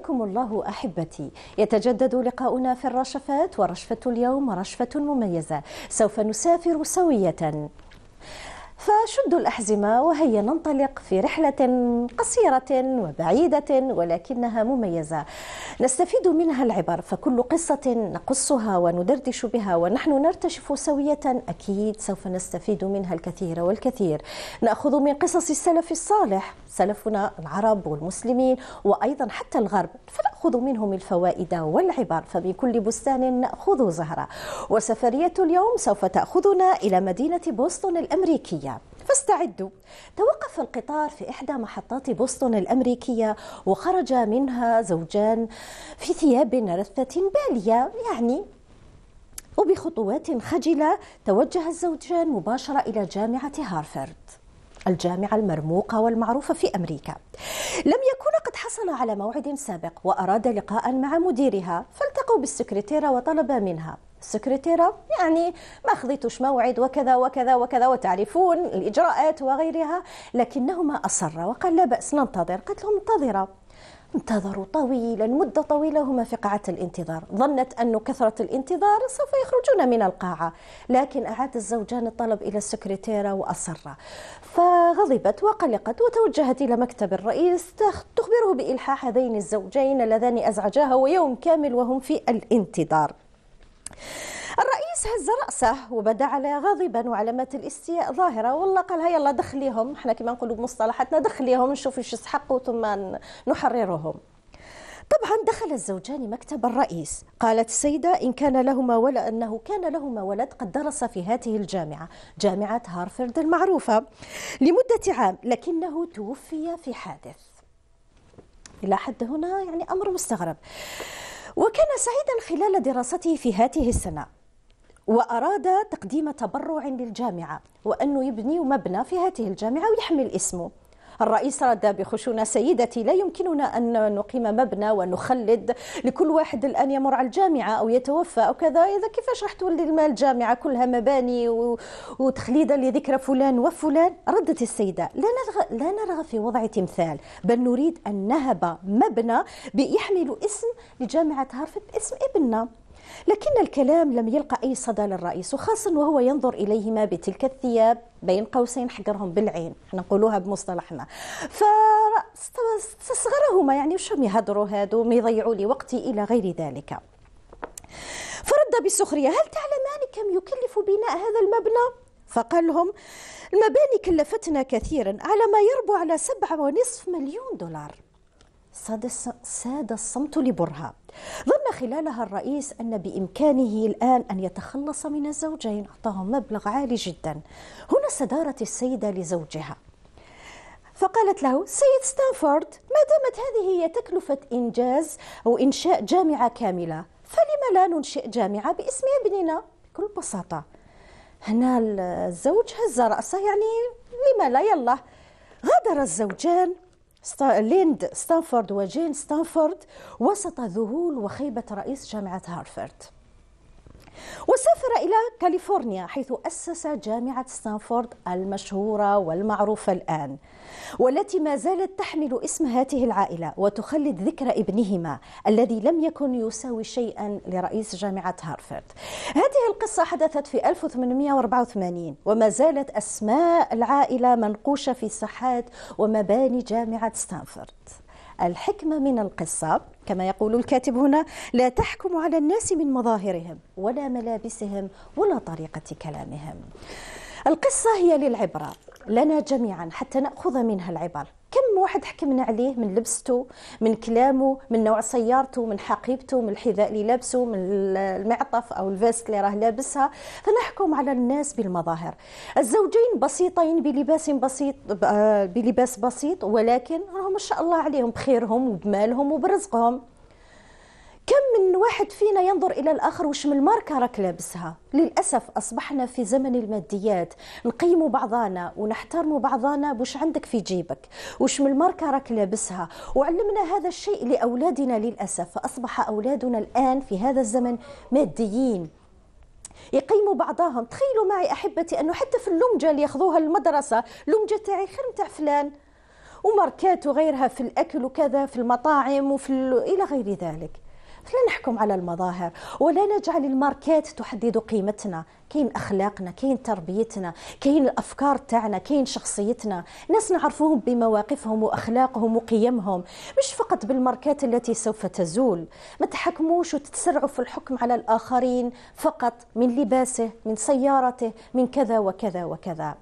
حياكم الله أحبتي يتجدد لقاؤنا في الرشفات ورشفة اليوم رشفة مميزة سوف نسافر سوية فشدوا الأحزمة وهيا ننطلق في رحلة قصيرة وبعيدة ولكنها مميزة نستفيد منها العبر فكل قصة نقصها وندردش بها ونحن نرتشف سوية أكيد سوف نستفيد منها الكثير والكثير نأخذ من قصص السلف الصالح سلفنا العرب والمسلمين وأيضا حتى الغرب فنأخذ منهم الفوائد والعبر فمن كل بستان نأخذ زهرة وسفرية اليوم سوف تأخذنا إلى مدينة بوسطن الأمريكية فاستعدوا توقف القطار في إحدى محطات بوسطن الأمريكية وخرج منها زوجان في ثياب رثة بالية يعني وبخطوات خجلة توجه الزوجان مباشرة إلى جامعة هارفارد الجامعة المرموقة والمعروفة في أمريكا لم يكون قد حصل على موعد سابق وأراد لقاء مع مديرها فالتقوا بالسكرتيرة وطلب منها السكرتيرة يعني ما خذيتش موعد وكذا وكذا وكذا وتعرفون الإجراءات وغيرها لكنهما أصر وقال لا بأس ننتظر قالت لهم انتظرا انتظروا طويلا مدة طويلة هما في قاعة الانتظار ظنت أن كثرة الانتظار سوف يخرجون من القاعة لكن أعاد الزوجان الطلب إلى السكرتيرة وأصر فغضبت وقلقت وتوجهت إلى مكتب الرئيس تخبره بإلحاح هذين الزوجين اللذان أزعجاها ويوم كامل وهم في الانتظار الرئيس هز رأسه وبدا على غاضبا وعلامات الاستياء ظاهرة والله قال هيا يلا دخليهم احنا كما نقولوا بمصطلحاتنا دخليهم نشوف ايش يستحقوا ثم نحررهم طبعا دخل الزوجان مكتب الرئيس قالت السيدة إن كان لهما ولد أنه كان لهما ولد قد درس في هذه الجامعة جامعة هارفرد المعروفة لمدة عام لكنه توفي في حادث إلى حد هنا يعني أمر مستغرب وكان سعيدا خلال دراسته في هذه السنة وأراد تقديم تبرع للجامعة وأنه يبني مبنى في هذه الجامعة ويحمل اسمه الرئيس رد بخشونة سيدتي لا يمكننا أن نقيم مبنى ونخلد لكل واحد الآن يمر على الجامعة أو يتوفى أو كذا إذا كيفاش راح تولي المال الجامعة كلها مباني وتخليدا لذكرى فلان وفلان ردت السيدة لا نرغب, لا نرغب في وضع تمثال بل نريد أن نهب مبنى بيحمل اسم لجامعة هارفرد اسم ابننا لكن الكلام لم يلقى أي صدى للرئيس وخاصة وهو ينظر إليهما بتلك الثياب بين قوسين حقرهم بالعين احنا نقولوها بمصطلحنا فاستصغرهما يعني وش هم يهدروا هادو ما يضيعوا لي وقتي إلى غير ذلك فرد بسخرية هل تعلمان كم يكلف بناء هذا المبنى؟ فقال لهم المباني كلفتنا كثيرا على ما يربو على سبعة ونصف مليون دولار ساد الصمت لبرهة ظن خلالها الرئيس أن بإمكانه الآن أن يتخلص من الزوجين أعطاهم مبلغ عالي جدا هنا استدارت السيدة لزوجها فقالت له سيد ستانفورد ما دامت هذه هي تكلفة إنجاز أو إنشاء جامعة كاملة فلما لا ننشئ جامعة باسم ابننا بكل بساطة هنا الزوج هز رأسه يعني لما لا يلا غادر الزوجان ليند ستانفورد وجين ستانفورد وسط ذهول وخيبة رئيس جامعة هارفارد وسافر إلى كاليفورنيا حيث أسس جامعة ستانفورد المشهورة والمعروفة الآن والتي ما زالت تحمل اسم هاته العائلة وتخلد ذكرى ابنهما الذي لم يكن يساوي شيئا لرئيس جامعة هارفرد هذه القصة حدثت في 1884 وما زالت أسماء العائلة منقوشة في ساحات ومباني جامعة ستانفورد الحكمة من القصة كما يقول الكاتب هنا لا تحكم على الناس من مظاهرهم ولا ملابسهم ولا طريقة كلامهم القصة هي للعبرة لنا جميعا حتى نأخذ منها العبر كم واحد حكمنا عليه من لبسته من كلامه من نوع سيارته من حقيبته من الحذاء اللي لابسه من المعطف او الفيست اللي راه لابسها فنحكم على الناس بالمظاهر الزوجين بسيطين بلباس بسيط آه، بلباس بسيط ولكن راهم ما شاء الله عليهم بخيرهم وبمالهم وبرزقهم واحد فينا ينظر الى الاخر وش من الماركه راك لابسها للاسف اصبحنا في زمن الماديات نقيموا بعضانا ونحترموا بعضانا بوش عندك في جيبك وش من الماركه راك لابسها وعلمنا هذا الشيء لاولادنا للاسف فاصبح اولادنا الان في هذا الزمن ماديين يقيموا بعضهم تخيلوا معي احبتي انه حتى في اللمجه اللي ياخذوها المدرسه اللمجه تاعي خير نتاع فلان وماركات وغيرها في الاكل وكذا في المطاعم وفي الى غير ذلك لا نحكم على المظاهر ولا نجعل الماركات تحدد قيمتنا كاين اخلاقنا كاين تربيتنا كاين الافكار تاعنا كاين شخصيتنا ناس نعرفوهم بمواقفهم واخلاقهم وقيمهم مش فقط بالماركات التي سوف تزول ما تحكموش وتتسرعوا في الحكم على الاخرين فقط من لباسه من سيارته من كذا وكذا وكذا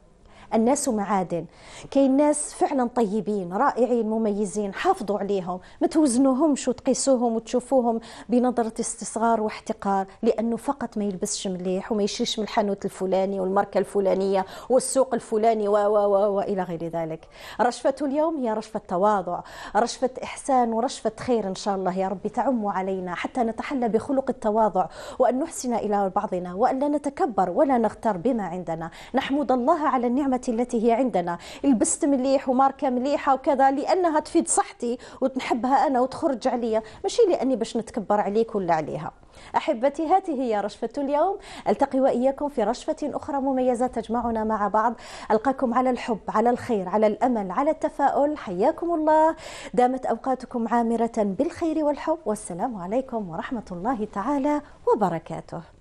الناس معادن كاين ناس فعلا طيبين رائعين مميزين حافظوا عليهم ما توزنوهمش وتقيسوهم وتشوفوهم بنظرة استصغار واحتقار لأنه فقط ما يلبسش مليح وما يشريش من الحانوت الفلاني والماركة الفلانية والسوق الفلاني و و و وإلى غير ذلك رشفة اليوم هي رشفة تواضع رشفة إحسان ورشفة خير إن شاء الله يا رب تعم علينا حتى نتحلى بخلق التواضع وأن نحسن إلى بعضنا وأن لا نتكبر ولا نغتر بما عندنا نحمد الله على النعمة التي هي عندنا لبست مليح وماركة مليحة وكذا لأنها تفيد صحتي وتنحبها أنا وتخرج عليا ماشي لأني باش نتكبر عليك ولا عليها أحبتي هذه هي رشفة اليوم ألتقي وإياكم في رشفة أخرى مميزة تجمعنا مع بعض ألقاكم على الحب على الخير على الأمل على التفاؤل حياكم الله دامت أوقاتكم عامرة بالخير والحب والسلام عليكم ورحمة الله تعالى وبركاته